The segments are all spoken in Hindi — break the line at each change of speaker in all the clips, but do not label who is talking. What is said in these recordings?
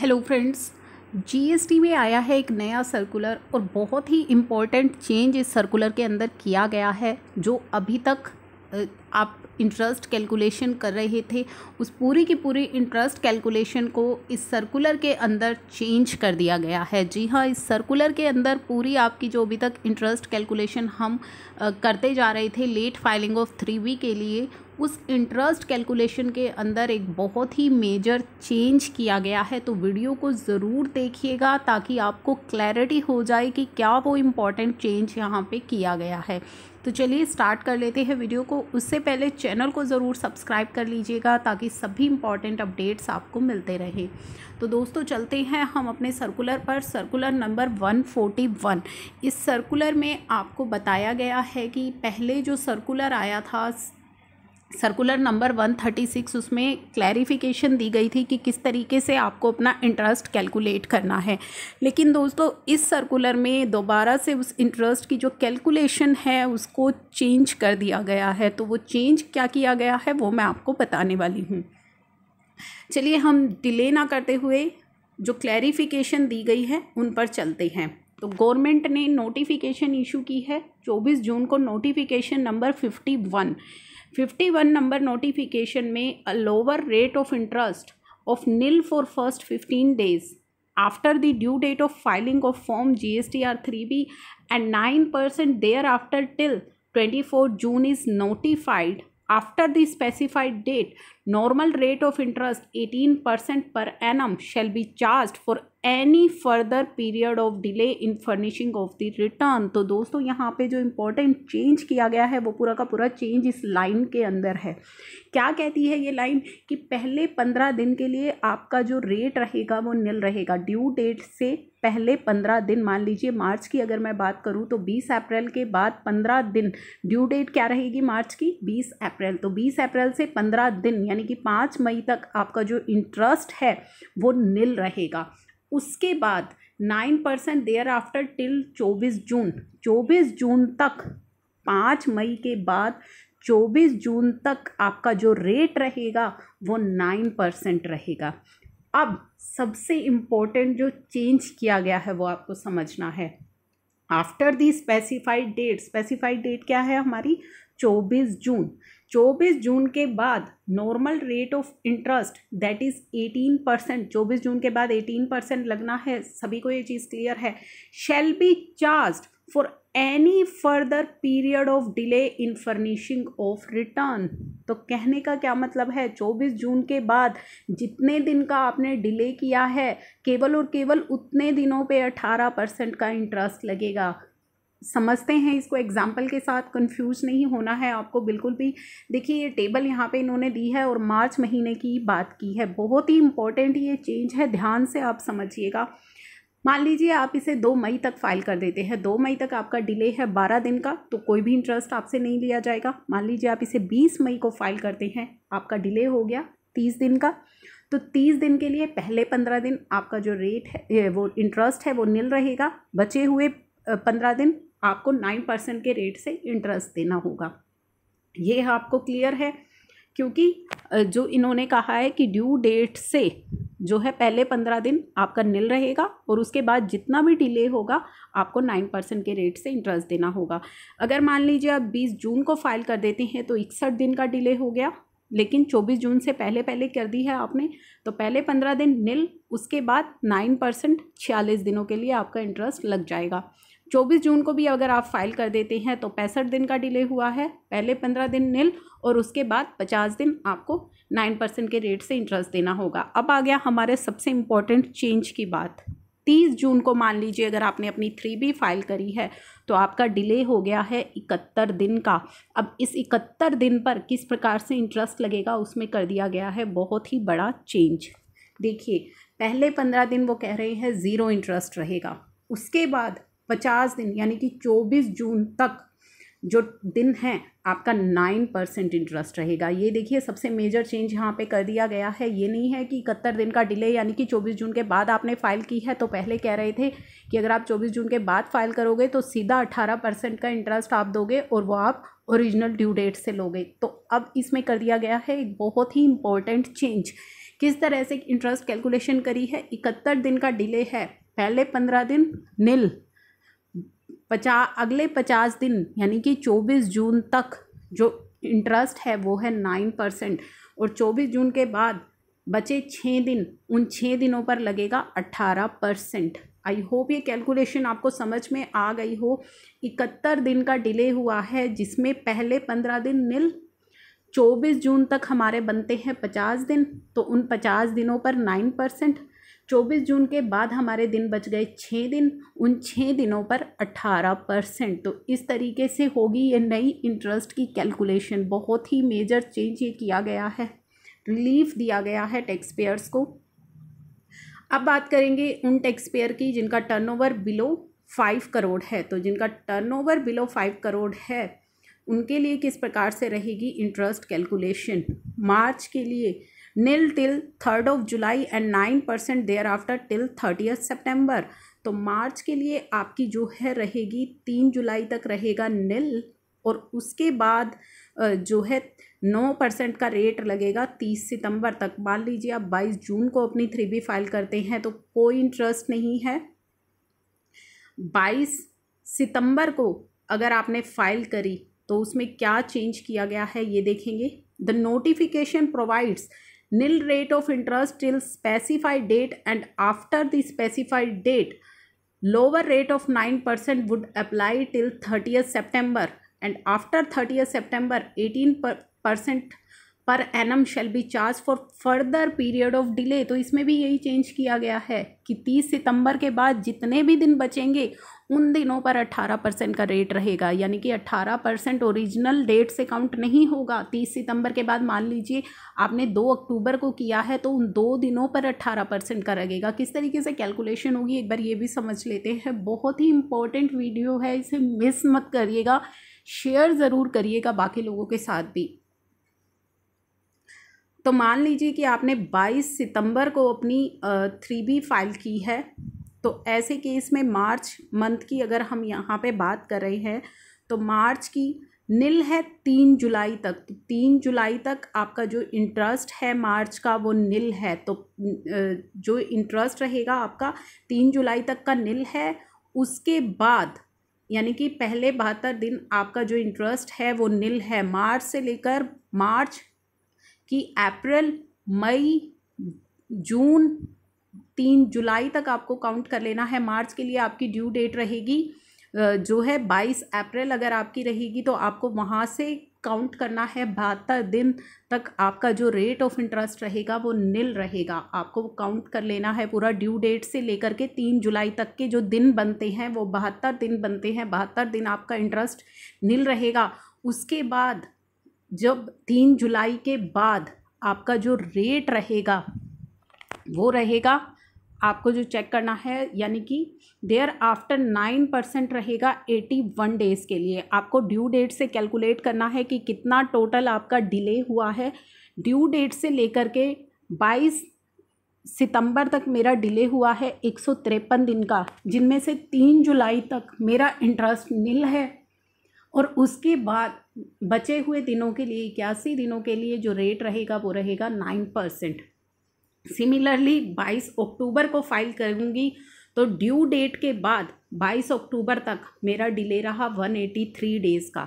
हेलो फ्रेंड्स जीएसटी में आया है एक नया सर्कुलर और बहुत ही इम्पोर्टेंट चेंज इस सर्कुलर के अंदर किया गया है जो अभी तक आप इंटरेस्ट कैलकुलेशन कर रहे थे उस पूरी की पूरी इंटरेस्ट कैलकुलेशन को इस सर्कुलर के अंदर चेंज कर दिया गया है जी हाँ इस सर्कुलर के अंदर पूरी आपकी जो अभी तक इंटरेस्ट कैलकुलेशन हम करते जा रहे थे late filing of three B के लिए उस इंटरेस्ट कैलकुलेशन के अंदर एक बहुत ही मेजर चेंज किया गया है तो वीडियो को ज़रूर देखिएगा ताकि आपको क्लैरिटी हो जाए कि क्या वो इम्पॉर्टेंट चेंज यहाँ पे किया गया है तो चलिए स्टार्ट कर लेते हैं वीडियो को उससे पहले चैनल को ज़रूर सब्सक्राइब कर लीजिएगा ताकि सभी इंपॉर्टेंट अपडेट्स आपको मिलते रहें तो दोस्तों चलते हैं हम अपने सर्कुलर पर सर्कुलर नंबर 141 इस सर्कुलर में आपको बताया गया है कि पहले जो सर्कुलर आया था सर्कुलर नंबर 136 उसमें क्लैरिफिकेशन दी गई थी कि किस तरीके से आपको अपना इंटरेस्ट कैलकुलेट करना है लेकिन दोस्तों इस सर्कुलर में दोबारा से उस इंटरेस्ट की जो कैलकुलेशन है उसको चेंज कर दिया गया है तो वो चेंज क्या किया गया है वो मैं आपको बताने वाली हूँ चलिए हम डिले ना करते हुए जो क्लैरिफिकेशन दी गई है उन पर चलते हैं तो गवर्नमेंट ने नोटिफिकेशन इशू की है चौबीस जून को notification number fifty fifty one number notification में a lower rate of interest of nil for first fifteen days after the due date of filing of form G S T R three B and nine percent thereafter till twenty four June is notified after the specified date normal rate of interest 18% per annum shall be charged for any further period of delay in furnishing of the return तो दोस्तों यहाँ पे जो इम्पोर्टेंट चेंज किया गया है वो पूरा का पूरा चेंज इस लाइन के अंदर है क्या कहती है ये लाइन कि पहले पंद्रह दिन के लिए आपका जो रेट रहेगा वो निल रहेगा ड्यू डेट से पहले पंद्रह दिन मान लीजिए मार्च की अगर मैं बात करूँ तो बीस अप्रैल के बाद पंद्रह दिन ड्यू डेट क्या रहेगी मार्च की बीस अप्रैल तो बीस अप्रैल से पंद्रह दिन यानी कि पाँच मई तक आपका जो इंटरेस्ट है वो नील रहेगा उसके बाद nine percent thereafter till चौबीस जून चौबीस जून तक पाँच मई के बाद चौबीस जून तक आपका जो रेट रहेगा वो नाइन परसेंट रहेगा अब सबसे इम्पोर्टेंट जो चेंज किया गया है वो आपको समझना है after the specified date specified date क्या है हमारी चौबीस जून चौबीस जून के बाद normal rate of interest that is eighteen percent चौबीस जून के बाद एटीन परसेंट लगना है सभी को ये चीज़ क्लियर है shall be charge for any further period of delay in furnishing of return तो कहने का क्या मतलब है 24 जून के बाद जितने दिन का आपने डिले किया है केवल और केवल उतने दिनों पे 18 परसेंट का इंटरेस्ट लगेगा समझते हैं इसको एग्जाम्पल के साथ कंफ्यूज नहीं होना है आपको बिल्कुल भी देखिए ये टेबल यहाँ पे इन्होंने दी है और मार्च महीने की बात की है बहुत ही इंपॉर्टेंट ये चेंज है ध्यान से आप समझिएगा मान लीजिए आप इसे दो मई तक फाइल कर देते हैं दो मई तक आपका डिले है बारह दिन का तो कोई भी इंटरेस्ट आपसे नहीं लिया जाएगा मान लीजिए आप इसे बीस मई को फाइल करते हैं आपका डिले हो गया तीस दिन का तो तीस दिन के लिए पहले पंद्रह दिन आपका जो रेट है वो इंटरेस्ट है वो नील रहेगा बचे हुए पंद्रह दिन आपको नाइन परसेंट के रेट से इंटरेस्ट देना होगा ये आपको क्लियर है क्योंकि जो इन्होंने कहा है कि ड्यू डेट से जो है पहले पंद्रह दिन आपका निल रहेगा और उसके बाद जितना भी डिले होगा आपको नाइन परसेंट के रेट से इंटरेस्ट देना होगा अगर मान लीजिए आप बीस जून को फाइल कर देते हैं तो इकसठ दिन का डिले हो गया लेकिन चौबीस जून से पहले पहले कर दी है आपने तो पहले पंद्रह दिन निल उसके बाद नाइन परसेंट छियालीस दिनों के लिए आपका इंटरेस्ट लग जाएगा चौबीस जून को भी अगर आप फाइल कर देते हैं तो पैंसठ दिन का डिले हुआ है पहले पंद्रह दिन नील और उसके बाद पचास दिन आपको नाइन परसेंट के रेट से इंटरेस्ट देना होगा अब आ गया हमारे सबसे इम्पॉर्टेंट चेंज की बात तीस जून को मान लीजिए अगर आपने अपनी थ्री बी फाइल करी है तो आपका डिले हो गया है इकहत्तर दिन का अब इस इकहत्तर दिन पर किस प्रकार से इंटरेस्ट लगेगा उसमें कर दिया गया है बहुत ही बड़ा चेंज देखिए पहले पंद्रह दिन वो कह रहे हैं ज़ीरो इंटरेस्ट रहेगा उसके बाद पचास दिन यानी कि चौबीस जून तक जो दिन है आपका नाइन परसेंट इंटरेस्ट रहेगा ये देखिए सबसे मेजर चेंज यहाँ पे कर दिया गया है ये नहीं है कि इकहत्तर दिन का डिले यानी कि चौबीस जून के बाद आपने फ़ाइल की है तो पहले कह रहे थे कि अगर आप चौबीस जून के बाद फ़ाइल करोगे तो सीधा अट्ठारह परसेंट का इंटरेस्ट आप दोगे और वो आप ओरिजिनल ड्यू डेट से लोगे तो अब इसमें कर दिया गया है एक बहुत ही इम्पॉर्टेंट चेंज किस तरह से इंटरेस्ट कैलकुलेशन करी है इकहत्तर दिन का डिले है पहले पंद्रह दिन नील पचा अगले पचास दिन यानी कि चौबीस जून तक जो इंटरेस्ट है वो है नाइन परसेंट और चौबीस जून के बाद बचे छः दिन उन छः दिनों पर लगेगा अट्ठारह परसेंट आई होप ये कैलकुलेशन आपको समझ में आ गई हो इकहत्तर दिन का डिले हुआ है जिसमें पहले पंद्रह दिन नील चौबीस जून तक हमारे बनते हैं पचास दिन तो उन पचास दिनों पर नाइन परसेंट 24 जून के बाद हमारे दिन बच गए छः दिन उन छः दिनों पर 18 परसेंट तो इस तरीके से होगी ये नई इंटरेस्ट की कैलकुलेशन बहुत ही मेजर चेंज ये किया गया है रिलीफ दिया गया है टैक्स पेयर्स को अब बात करेंगे उन टैक्स पेयर की जिनका टर्नओवर बिलो फाइव करोड़ है तो जिनका टर्नओवर बिलो फाइव करोड़ है उनके लिए किस प्रकार से रहेगी इंटरेस्ट कैलकुलेशन मार्च के लिए nil till third of July and nine percent thereafter till thirty September तो मार्च के लिए आपकी जो है रहेगी तीन जुलाई तक रहेगा नील और उसके बाद जो है नौ परसेंट का रेट लगेगा तीस सितंबर तक मान लीजिए आप बाईस जून को अपनी थ्री बी फाइल करते हैं तो कोई इंटरेस्ट नहीं है बाईस सितंबर को अगर आपने फाइल करी तो उसमें क्या चेंज किया गया है ये देखेंगे the notification provides nil rate of interest till specified date and after the specified date lower rate of 9% would apply till 30th september and after 30th september 18% per, per annum shall be charged for further period of delay to isme bhi yahi change kiya gaya hai ki 30 september ke baad jitne bhi din bachenge उन दिनों पर 18 परसेंट का रेट रहेगा यानी कि 18 परसेंट ओरिजिनल डेट से काउंट नहीं होगा 30 सितंबर के बाद मान लीजिए आपने 2 अक्टूबर को किया है तो उन दो दिनों पर 18 परसेंट का रहेगा किस तरीके से कैलकुलेशन होगी एक बार ये भी समझ लेते हैं बहुत ही इंपॉर्टेंट वीडियो है इसे मिस मत करिएगा शेयर ज़रूर करिएगा बाकी लोगों के साथ भी तो मान लीजिए कि आपने 22 सितंबर को अपनी थ्री बी फाइल की है तो ऐसे केस में मार्च मंथ की अगर हम यहाँ पे बात कर रहे हैं तो मार्च की नील है तीन जुलाई तक तो तीन जुलाई तक आपका जो इंटरेस्ट है मार्च का वो नील है तो जो इंटरेस्ट रहेगा आपका तीन जुलाई तक का निल है उसके बाद यानी कि पहले बहत्तर दिन आपका जो इंटरेस्ट है वो नील है मार्च से लेकर मार्च की अप्रैल मई जून तीन जुलाई तक आपको काउंट कर लेना है मार्च के लिए आपकी ड्यू डेट रहेगी जो है बाईस अप्रैल अगर आपकी रहेगी तो आपको वहाँ से काउंट करना है बहत्तर दिन तक आपका जो रेट ऑफ इंटरेस्ट रहेगा वो नील रहेगा आपको काउंट कर लेना है पूरा ड्यू डेट से लेकर के तीन जुलाई तक के जो दिन बनते हैं वो बहत्तर दिन बनते हैं बहत्तर दिन आपका इंटरेस्ट नील रहेगा उसके बाद जब तीन जुलाई के बाद आपका जो रेट रहेगा वो रहेगा आपको जो चेक करना है यानी कि देयर आफ्टर नाइन परसेंट रहेगा एटी वन डेज़ के लिए आपको ड्यू डेट से कैलकुलेट करना है कि कितना टोटल आपका डिले हुआ है ड्यू डेट से लेकर के बाईस सितंबर तक मेरा डिले हुआ है एक सौ तिरपन दिन का जिनमें से तीन जुलाई तक मेरा इंटरेस्ट नील है और उसके बाद बचे हुए दिनों के लिए इक्यासी दिनों के लिए जो रेट रहेगा वो रहेगा नाइन परसेंट सिमिलरली 22 अक्टूबर को फाइल करूँगी तो ड्यू डेट के बाद 22 अक्टूबर तक मेरा डिले रहा 183 डेज़ का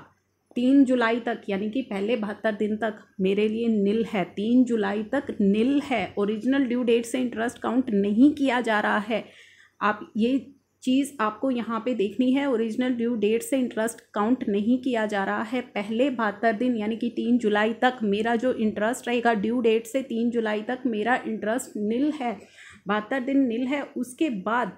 तीन जुलाई तक यानी कि पहले बहत्तर दिन तक मेरे लिए नील है तीन जुलाई तक नील है ओरिजिनल ड्यू डेट से इंटरेस्ट काउंट नहीं किया जा रहा है आप ये चीज़ आपको यहाँ पे देखनी है ओरिजिनल ड्यू डेट से इंटरेस्ट काउंट नहीं किया जा रहा है पहले बहत्तर दिन यानी कि तीन जुलाई तक मेरा जो इंटरेस्ट रहेगा ड्यू डेट से तीन जुलाई तक मेरा इंटरेस्ट नील है बहत्तर दिन नील है उसके बाद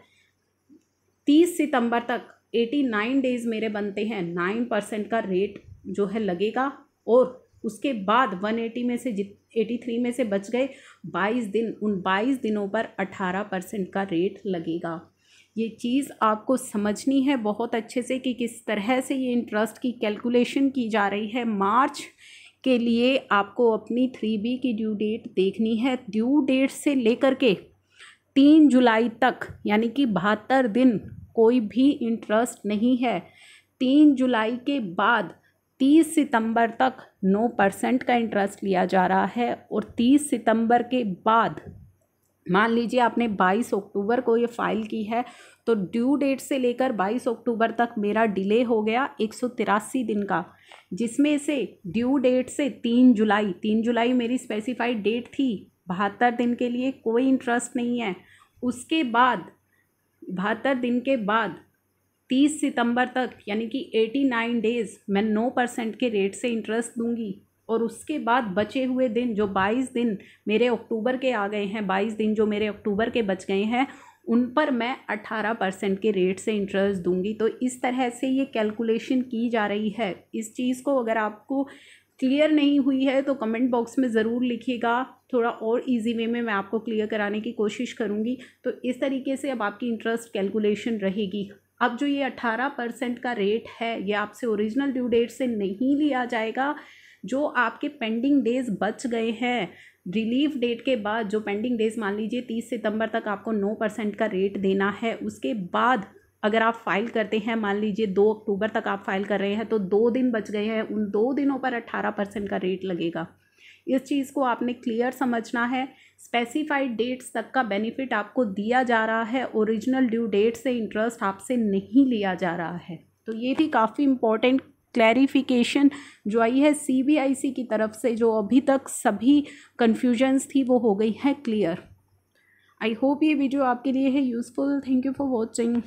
तीस सितंबर तक एटी नाइन डेज़ मेरे बनते हैं नाइन परसेंट का रेट जो है लगेगा और उसके बाद वन एटी में से जित एटी थ्री में से बच गए बाईस दिन उन बाईस दिनों पर अठारह परसेंट का रेट लगेगा ये चीज़ आपको समझनी है बहुत अच्छे से कि किस तरह से ये इंटरेस्ट की कैलकुलेशन की जा रही है मार्च के लिए आपको अपनी थ्री बी की ड्यू डेट देखनी है ड्यू डेट से लेकर के तीन जुलाई तक यानी कि बहत्तर दिन कोई भी इंटरेस्ट नहीं है तीन जुलाई के बाद तीस सितंबर तक नौ परसेंट का इंटरेस्ट लिया जा रहा है और तीस सितंबर के बाद मान लीजिए आपने 22 अक्टूबर को ये फाइल की है तो ड्यू डेट से लेकर 22 अक्टूबर तक मेरा डिले हो गया एक दिन का जिसमें से ड्यू डेट से तीन जुलाई तीन जुलाई मेरी स्पेसिफाइड डेट थी बहत्तर दिन के लिए कोई इंटरेस्ट नहीं है उसके बाद बहत्तर दिन के बाद तीस सितंबर तक यानी कि एटी नाइन डेज़ मैं नौ परसेंट के रेट से इंटरेस्ट दूंगी और उसके बाद बचे हुए दिन जो बाईस दिन मेरे अक्टूबर के आ गए हैं बाईस दिन जो मेरे अक्टूबर के बच गए हैं उन पर मैं 18 परसेंट के रेट से इंटरेस्ट दूंगी तो इस तरह से ये कैलकुलेशन की जा रही है इस चीज़ को अगर आपको क्लियर नहीं हुई है तो कमेंट बॉक्स में ज़रूर लिखिएगा थोड़ा और इजी वे में मैं आपको क्लियर कराने की कोशिश करूँगी तो इस तरीके से अब आपकी इंटरेस्ट कैलकुलेशन रहेगी अब जो ये अट्ठारह परसेंट का रेट है ये आपसे ओरिजिनल ड्यू डेट से नहीं लिया जाएगा जो आपके पेंडिंग डेज बच गए हैं रिलीफ डेट के बाद जो पेंडिंग डेज मान लीजिए तीस सितंबर तक आपको नौ परसेंट का रेट देना है उसके बाद अगर आप फाइल करते हैं मान लीजिए दो अक्टूबर तक आप फाइल कर रहे हैं तो दो दिन बच गए हैं उन दो दिनों पर अट्ठारह परसेंट का रेट लगेगा इस चीज़ को आपने क्लियर समझना है स्पेसिफाइड डेट्स तक का बेनिफिट आपको दिया जा रहा है ओरिजिनल ड्यू डेट से इंटरेस्ट आपसे नहीं लिया जा रहा है तो ये थी काफ़ी इंपॉर्टेंट क्लैरिफिकेशन जो आई है सीबीआईसी की तरफ से जो अभी तक सभी कन्फ्यूजन्स थी वो हो गई है क्लियर आई होप ये वीडियो आपके लिए है useful thank you for watching